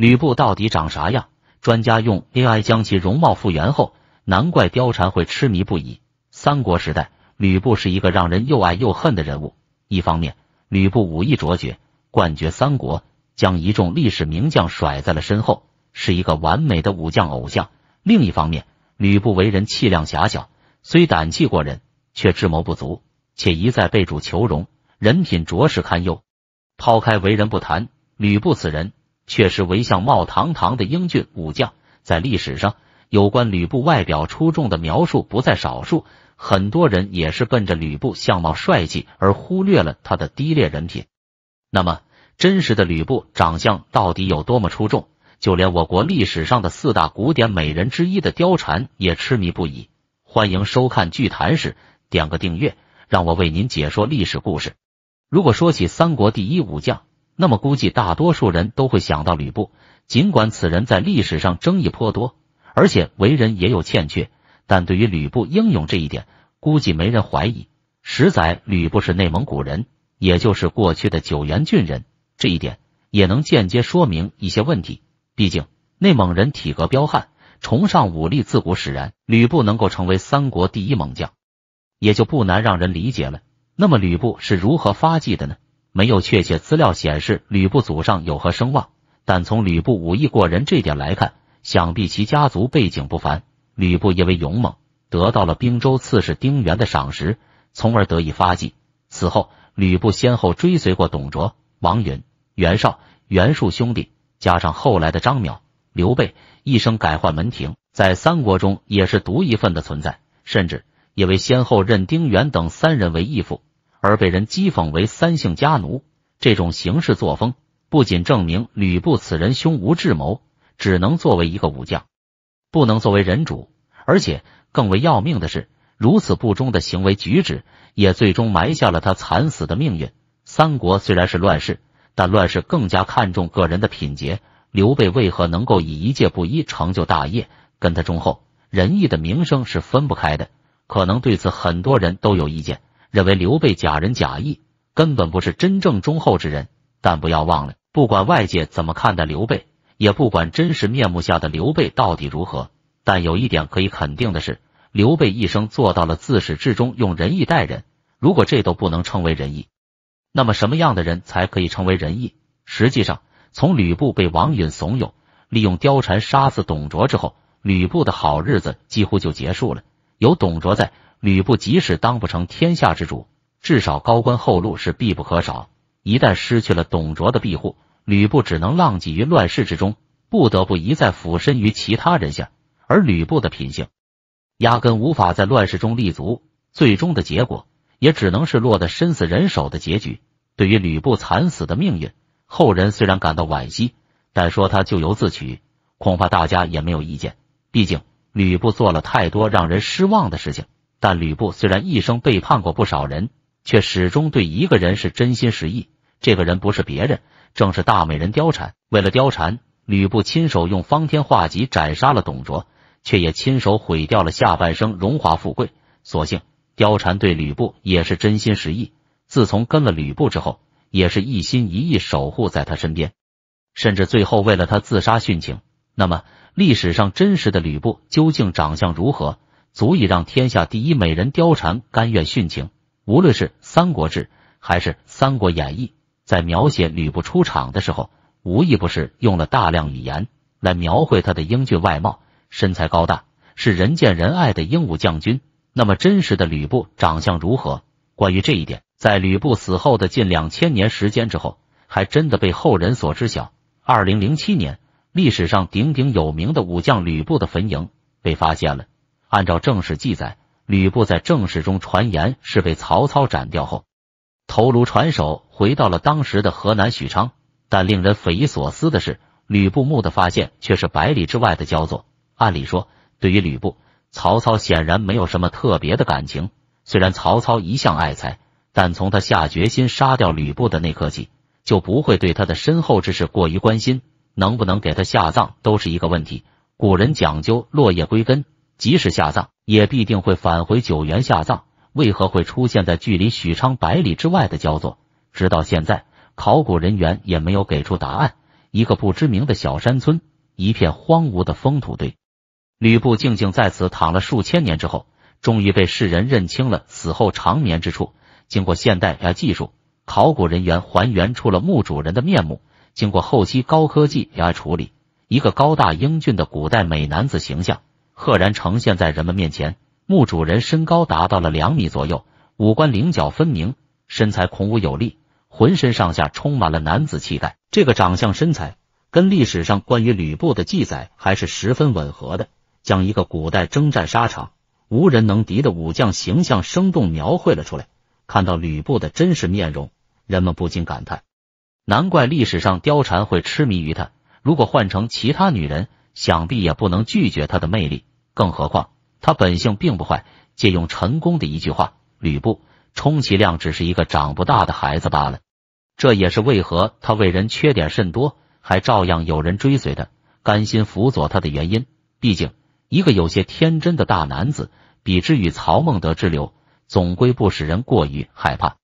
吕布到底长啥样？专家用 AI 将其容貌复原后，难怪貂蝉会痴迷不已。三国时代，吕布是一个让人又爱又恨的人物。一方面，吕布武艺卓绝，冠绝三国，将一众历史名将甩在了身后，是一个完美的武将偶像；另一方面，吕布为人气量狭小，虽胆气过人，却智谋不足，且一再被主求荣，人品着实堪忧。抛开为人不谈，吕布此人。确实为相貌堂堂的英俊武将，在历史上有关吕布外表出众的描述不在少数，很多人也是奔着吕布相貌帅气而忽略了他的低劣人品。那么，真实的吕布长相到底有多么出众？就连我国历史上的四大古典美人之一的貂蝉也痴迷不已。欢迎收看《剧谈史》，点个订阅，让我为您解说历史故事。如果说起三国第一武将。那么估计大多数人都会想到吕布，尽管此人在历史上争议颇多，而且为人也有欠缺，但对于吕布英勇这一点，估计没人怀疑。实在吕布是内蒙古人，也就是过去的九原郡人，这一点也能间接说明一些问题。毕竟内蒙人体格彪悍，崇尚武力自古使然，吕布能够成为三国第一猛将，也就不难让人理解了。那么吕布是如何发迹的呢？没有确切资料显示吕布祖上有何声望，但从吕布武艺过人这点来看，想必其家族背景不凡。吕布因为勇猛，得到了并州刺史丁原的赏识，从而得以发迹。此后，吕布先后追随过董卓、王允、袁绍、袁术兄弟，加上后来的张邈、刘备，一生改换门庭，在三国中也是独一份的存在，甚至因为先后认丁原等三人为义父。而被人讥讽为三姓家奴，这种行事作风不仅证明吕布此人胸无智谋，只能作为一个武将，不能作为人主。而且更为要命的是，如此不忠的行为举止，也最终埋下了他惨死的命运。三国虽然是乱世，但乱世更加看重个人的品节。刘备为何能够以一介布衣成就大业，跟他忠厚仁义的名声是分不开的。可能对此很多人都有意见。认为刘备假仁假义，根本不是真正忠厚之人。但不要忘了，不管外界怎么看待刘备，也不管真实面目下的刘备到底如何。但有一点可以肯定的是，刘备一生做到了自始至终用仁义待人。如果这都不能称为仁义，那么什么样的人才可以称为仁义？实际上，从吕布被王允怂恿，利用貂蝉杀死董卓之后，吕布的好日子几乎就结束了。有董卓在。吕布即使当不成天下之主，至少高官厚禄是必不可少。一旦失去了董卓的庇护，吕布只能浪迹于乱世之中，不得不一再俯身于其他人下。而吕布的品性，压根无法在乱世中立足，最终的结果也只能是落得身死人手的结局。对于吕布惨死的命运，后人虽然感到惋惜，但说他咎由自取，恐怕大家也没有意见。毕竟吕布做了太多让人失望的事情。但吕布虽然一生背叛过不少人，却始终对一个人是真心实意。这个人不是别人，正是大美人貂蝉。为了貂蝉，吕布亲手用方天画戟斩杀了董卓，却也亲手毁掉了下半生荣华富贵。所幸，貂蝉对吕布也是真心实意。自从跟了吕布之后，也是一心一意守护在他身边，甚至最后为了他自杀殉情。那么，历史上真实的吕布究竟长相如何？足以让天下第一美人貂蝉甘愿殉情。无论是《三国志》还是《三国演义》，在描写吕布出场的时候，无一不是用了大量语言来描绘他的英俊外貌、身材高大，是人见人爱的英武将军。那么，真实的吕布长相如何？关于这一点，在吕布死后的近两千年时间之后，还真的被后人所知晓。二零零七年，历史上鼎鼎有名的武将吕布的坟茔被发现了。按照正史记载，吕布在正史中传言是被曹操斩掉后，头颅传首回到了当时的河南许昌。但令人匪夷所思的是，吕布墓的发现却是百里之外的焦作。按理说，对于吕布，曹操显然没有什么特别的感情。虽然曹操一向爱才，但从他下决心杀掉吕布的那刻起，就不会对他的身后之事过于关心，能不能给他下葬都是一个问题。古人讲究落叶归根。即使下葬，也必定会返回九原下葬。为何会出现在距离许昌百里之外的焦作？直到现在，考古人员也没有给出答案。一个不知名的小山村，一片荒芜的封土堆，吕布静静在此躺了数千年之后，终于被世人认清了死后长眠之处。经过现代啊技术，考古人员还原出了墓主人的面目。经过后期高科技 AI 处理，一个高大英俊的古代美男子形象。赫然呈现在人们面前，墓主人身高达到了两米左右，五官棱角分明，身材孔武有力，浑身上下充满了男子气概。这个长相身材跟历史上关于吕布的记载还是十分吻合的，将一个古代征战沙场、无人能敌的武将形象生动描绘了出来。看到吕布的真实面容，人们不禁感叹：难怪历史上貂蝉会痴迷于他，如果换成其他女人，想必也不能拒绝他的魅力。更何况，他本性并不坏。借用陈宫的一句话：“吕布，充其量只是一个长不大的孩子罢了。”这也是为何他为人缺点甚多，还照样有人追随他、甘心辅佐他的原因。毕竟，一个有些天真的大男子，比之与曹孟德之流，总归不使人过于害怕。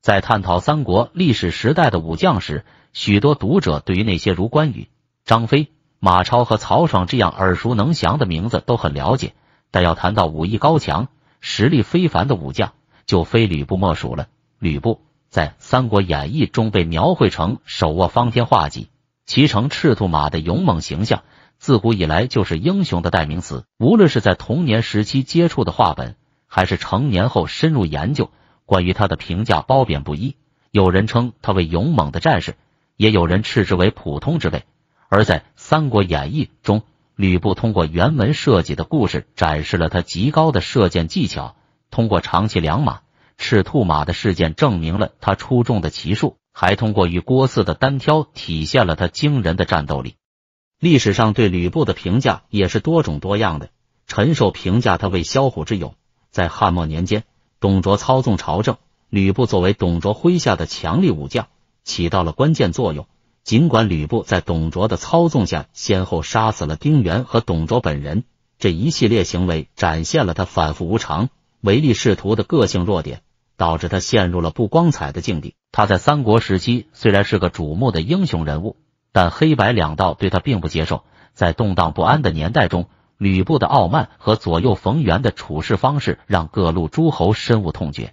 在探讨三国历史时代的武将时，许多读者对于那些如关羽、张飞。马超和曹爽这样耳熟能详的名字都很了解，但要谈到武艺高强、实力非凡的武将，就非吕布莫属了。吕布在《三国演义》中被描绘成手握方天画戟、骑乘赤兔马的勇猛形象，自古以来就是英雄的代名词。无论是在童年时期接触的画本，还是成年后深入研究，关于他的评价褒贬不一。有人称他为勇猛的战士，也有人斥之为普通之辈。而在《三国演义》中，吕布通过原文设计的故事展示了他极高的射箭技巧；通过长骑两马赤兔马的事件，证明了他出众的骑术；还通过与郭汜的单挑，体现了他惊人的战斗力。历史上对吕布的评价也是多种多样的。陈寿评价他为“枭虎之勇”。在汉末年间，董卓操纵朝政，吕布作为董卓麾下的强力武将，起到了关键作用。尽管吕布在董卓的操纵下先后杀死了丁原和董卓本人，这一系列行为展现了他反复无常、唯利是图的个性弱点，导致他陷入了不光彩的境地。他在三国时期虽然是个瞩目的英雄人物，但黑白两道对他并不接受。在动荡不安的年代中，吕布的傲慢和左右逢源的处事方式让各路诸侯深恶痛绝。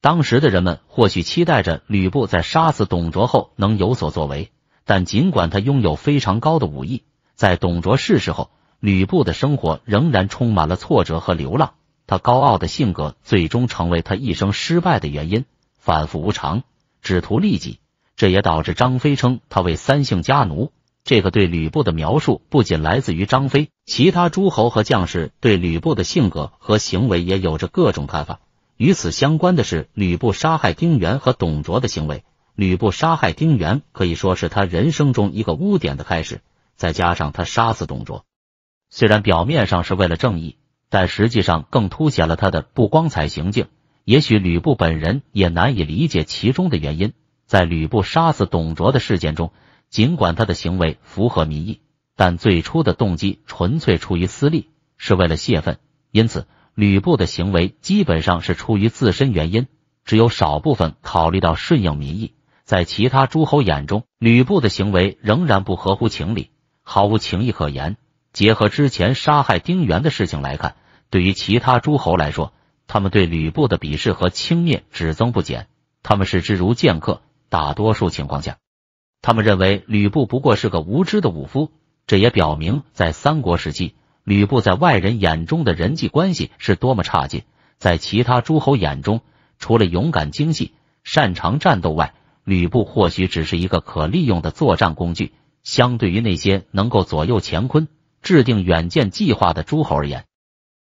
当时的人们或许期待着吕布在杀死董卓后能有所作为。但尽管他拥有非常高的武艺，在董卓逝世后，吕布的生活仍然充满了挫折和流浪。他高傲的性格最终成为他一生失败的原因，反复无常，只图利己，这也导致张飞称他为三姓家奴。这个对吕布的描述不仅来自于张飞，其他诸侯和将士对吕布的性格和行为也有着各种看法。与此相关的是，吕布杀害丁原和董卓的行为。吕布杀害丁原，可以说是他人生中一个污点的开始。再加上他杀死董卓，虽然表面上是为了正义，但实际上更凸显了他的不光彩行径。也许吕布本人也难以理解其中的原因。在吕布杀死董卓的事件中，尽管他的行为符合民意，但最初的动机纯粹出于私利，是为了泄愤。因此，吕布的行为基本上是出于自身原因，只有少部分考虑到顺应民意。在其他诸侯眼中，吕布的行为仍然不合乎情理，毫无情义可言。结合之前杀害丁原的事情来看，对于其他诸侯来说，他们对吕布的鄙视和轻蔑只增不减。他们是之如剑客，大多数情况下，他们认为吕布不过是个无知的武夫。这也表明，在三国时期，吕布在外人眼中的人际关系是多么差劲。在其他诸侯眼中，除了勇敢精细、擅长战斗外，吕布或许只是一个可利用的作战工具，相对于那些能够左右乾坤、制定远见计划的诸侯而言，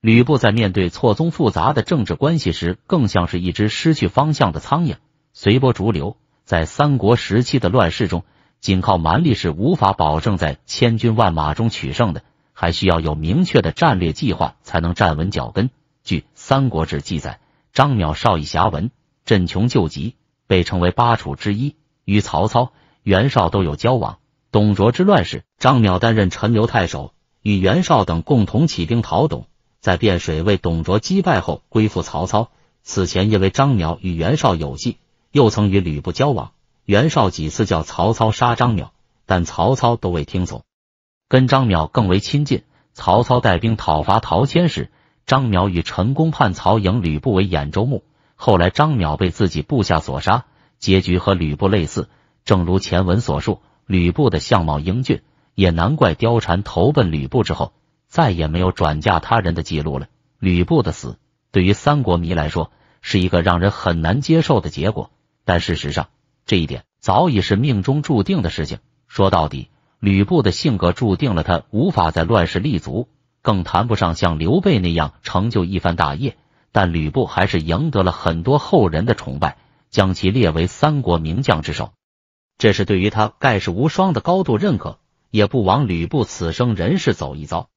吕布在面对错综复杂的政治关系时，更像是一只失去方向的苍蝇，随波逐流。在三国时期的乱世中，仅靠蛮力是无法保证在千军万马中取胜的，还需要有明确的战略计划才能站稳脚跟。据《三国志》记载，张邈少以侠文镇穷救急。被称为八楚之一，与曹操、袁绍都有交往。董卓之乱时，张邈担任陈留太守，与袁绍等共同起兵讨董。在汴水为董卓击败后，归附曹操。此前因为张邈与袁绍有隙，又曾与吕布交往。袁绍几次叫曹操杀张邈，但曹操都未听从，跟张邈更为亲近。曹操带兵讨伐陶谦时，张邈与陈宫叛曹，营吕布为兖州牧。后来张邈被自己部下所杀，结局和吕布类似。正如前文所述，吕布的相貌英俊，也难怪貂蝉投奔吕布之后再也没有转嫁他人的记录了。吕布的死，对于三国迷来说是一个让人很难接受的结果。但事实上，这一点早已是命中注定的事情。说到底，吕布的性格注定了他无法在乱世立足，更谈不上像刘备那样成就一番大业。但吕布还是赢得了很多后人的崇拜，将其列为三国名将之首，这是对于他盖世无双的高度认可，也不枉吕布此生人世走一遭。